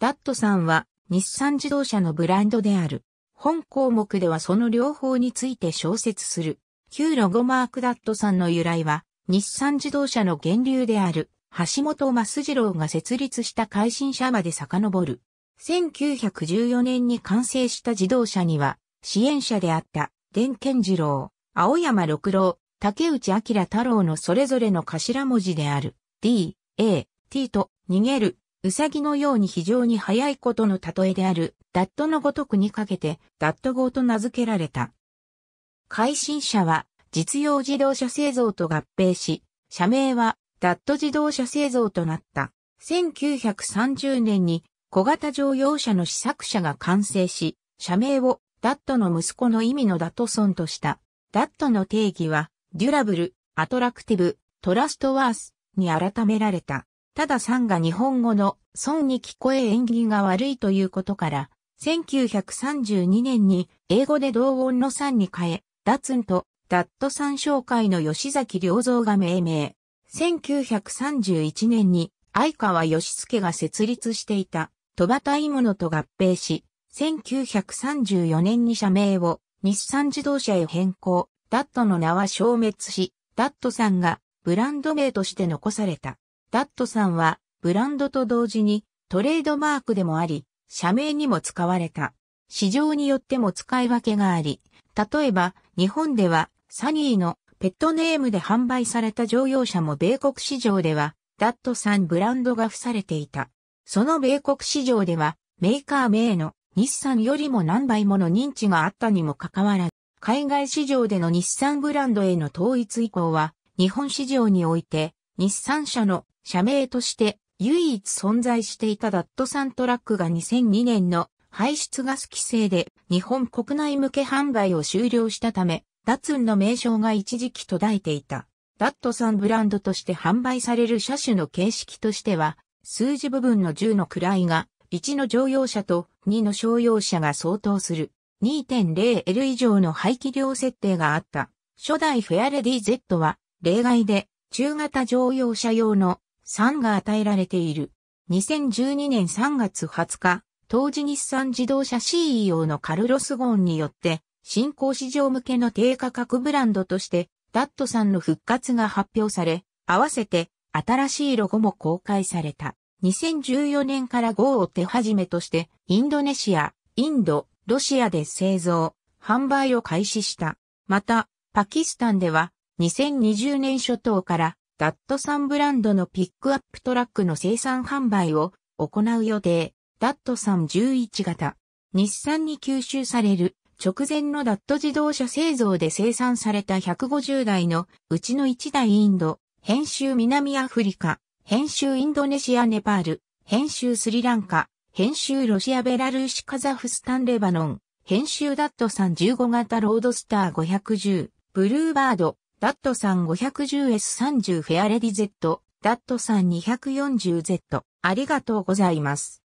ダットさんは日産自動車のブランドである。本項目ではその両方について小説する。旧ロゴマークダットさんの由来は、日産自動車の源流である、橋本増次郎が設立した会心車まで遡る。1914年に完成した自動車には、支援者であった、伝健次郎、青山六郎、竹内明太郎のそれぞれの頭文字である、D、A、T と逃げるうさぎのように非常に早いことの例えである、ダットのごとくにかけて、ダット号と名付けられた。改新車は、実用自動車製造と合併し、社名は、ダット自動車製造となった。1930年に、小型乗用車の試作車が完成し、社名を、ダットの息子の意味のダトソンとした。ダットの定義は、デュラブル、アトラクティブ、トラストワースに改められた。たださんが日本語の孫に聞こえ縁起が悪いということから、1932年に英語で同音の3に変え、ダツンとダットさん紹介の吉崎良三が命名。1931年に相川義介が設立していた戸端芋のと合併し、1934年に社名を日産自動車へ変更、ダットの名は消滅し、ダットさんがブランド名として残された。ダットさんは、ブランドと同時に、トレードマークでもあり、社名にも使われた。市場によっても使い分けがあり、例えば、日本では、サニーのペットネームで販売された乗用車も米国市場では、ダットさんブランドが付されていた。その米国市場では、メーカー名の日産よりも何倍もの認知があったにもかかわらず、海外市場での日産ブランドへの統一以降は、日本市場において、日産社の社名として唯一存在していたダットサントラックが2002年の排出ガス規制で日本国内向け販売を終了したため、ダツンの名称が一時期途絶えていた。ダットサンブランドとして販売される車種の形式としては、数字部分の10の位が1の乗用車と2の商用車が相当する 2.0L 以上の排気量設定があった。初代フェアレディ Z は例外で中型乗用車用の3が与えられている。2012年3月20日、当時日産自動車 CEO のカルロス・ゴーンによって、新興市場向けの低価格ブランドとして、ダットさんの復活が発表され、合わせて新しいロゴも公開された。2014年から GO を手始めとして、インドネシア、インド、ロシアで製造、販売を開始した。また、パキスタンでは、2020年初頭からダットサンブランドのピックアップトラックの生産販売を行う予定。ダットサン11型。日産に吸収される直前のダット自動車製造で生産された150台のうちの1台インド、編集南アフリカ、編集インドネシアネパール、編集スリランカ、編集ロシアベラルーシカザフスタンレバノン、編集ダットさん15型ロードスター510、ブルーバード、ダットさん 510S30 フェアレディ Z、ダットさん 240Z、ありがとうございます。